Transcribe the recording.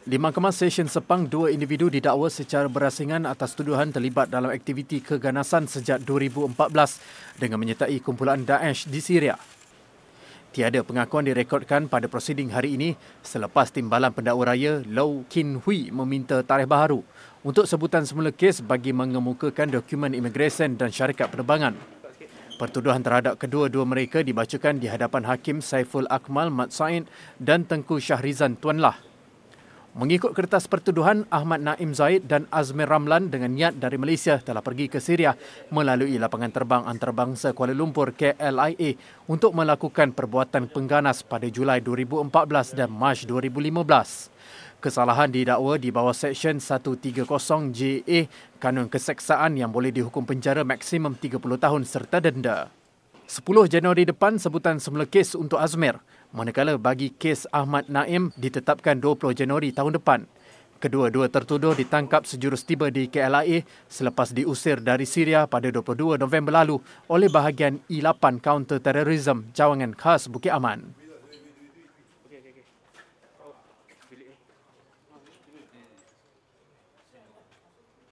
Di Mahkamah Session Sepang, dua individu didakwa secara berasingan atas tuduhan terlibat dalam aktiviti keganasan sejak 2014 dengan menyertai kumpulan Daesh di Syria. Tiada pengakuan direkodkan pada prosiding hari ini selepas timbalan pendakwa raya Lau Kin Hui meminta tarikh baharu untuk sebutan semula kes bagi mengemukakan dokumen imigresen dan syarikat penerbangan. Pertuduhan terhadap kedua-dua mereka dibacakan di hadapan Hakim Saiful Akmal Mat Said dan Tengku Syahrizan Tuanlah. Lah. Mengikut kertas pertuduhan, Ahmad Naim Zaid dan Azmir Ramlan dengan niat dari Malaysia telah pergi ke Syria melalui lapangan terbang antarabangsa Kuala Lumpur KLIA untuk melakukan perbuatan pengganas pada Julai 2014 dan Mac 2015. Kesalahan didakwa di bawah Seksyen 130 JA Kanun Keseksaan yang boleh dihukum penjara maksimum 30 tahun serta denda. 10 Januari depan sebutan semula kes untuk Azmir. Manakala bagi kes Ahmad Naim ditetapkan 20 Januari tahun depan. Kedua-dua tertuduh ditangkap sejurus tiba di KLIA selepas diusir dari Syria pada 22 November lalu oleh bahagian i e 8 Counter Terrorism Jawangan Khas Bukit Aman.